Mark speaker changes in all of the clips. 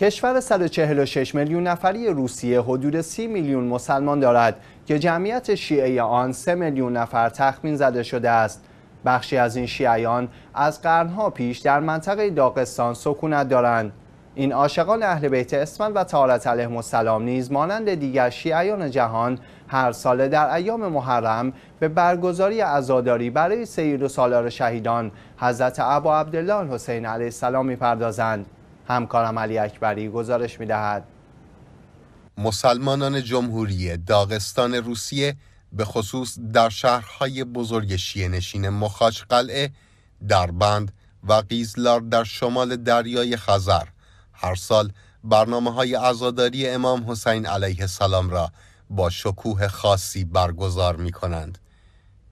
Speaker 1: کشور 146 میلیون نفری روسیه حدود 30 میلیون مسلمان دارد که جمعیت شیعه آن 3 میلیون نفر تخمین زده شده است. بخشی از این شیعیان از قرنها پیش در منطقه داغستان سکونت دارند. این عاشقان اهل بیت اسمن و تعالت علیهم السلام نیز مانند دیگر شیعیان جهان هر ساله در ایام محرم به برگزاری عزاداری برای سیر و سالار شهیدان حضرت ابا عبدالله حسین علیه السلام میپردازند. همکارم علی اکبری گزارش می دهد.
Speaker 2: مسلمانان جمهوری داغستان روسیه به خصوص در شهرهای بزرگ شیعه نشین مخاش قلعه، دربند و قیزلار در شمال دریای خزر هر سال برنامه های عزاداری امام حسین علیه السلام را با شکوه خاصی برگزار می کنند.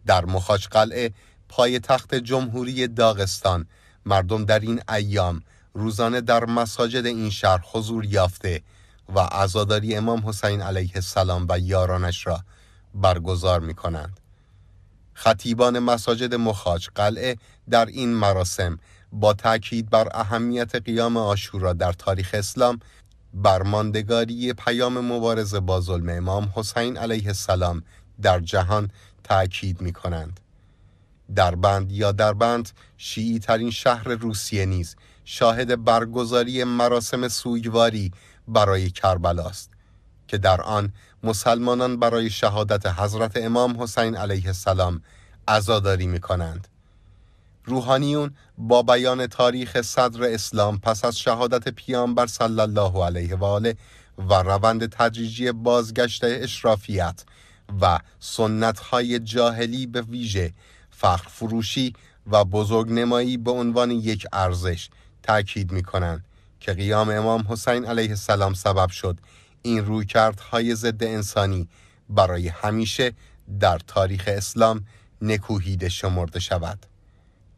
Speaker 2: در مخاش قلعه پای تخت جمهوری داغستان مردم در این ایام روزانه در مساجد این شهر حضور یافته و عزاداری امام حسین علیه السلام و یارانش را برگزار می کنند. خطیبان مساجد مخاج قلعه در این مراسم با تاکید بر اهمیت قیام آشورا در تاریخ اسلام بر ماندگاری پیام مبارزه با ظلم امام حسین علیه السلام در جهان تاکید می کنند. دربند یا دربند شیعی ترین شهر روسیه نیز شاهد برگزاری مراسم سوگواری برای کربلا است که در آن مسلمانان برای شهادت حضرت امام حسین علیه السلام عزاداری می کنند. روحانیون با بیان تاریخ صدر اسلام پس از شهادت پیامبر صلی الله علیه و آله و روند تدریجی بازگشت اشرافیت و سنت های جاهلی به ویژه فخر فروشی و بزرگنمایی به عنوان یک ارزش تاکید می کنند که قیام امام حسین علیه السلام سبب شد این رویکردهای ضد انسانی برای همیشه در تاریخ اسلام نکوهیده شمرده شود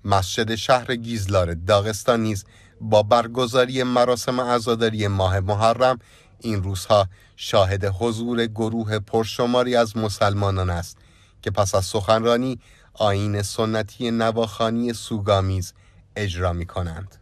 Speaker 2: مسجد شهر گیزلار داغستان نیز با برگزاری مراسم عزاداری ماه محرم این روزها شاهد حضور گروه پرشماری از مسلمانان است که پس از سخنرانی آین سنتی نواخانی سوگامیز اجرا می کنند.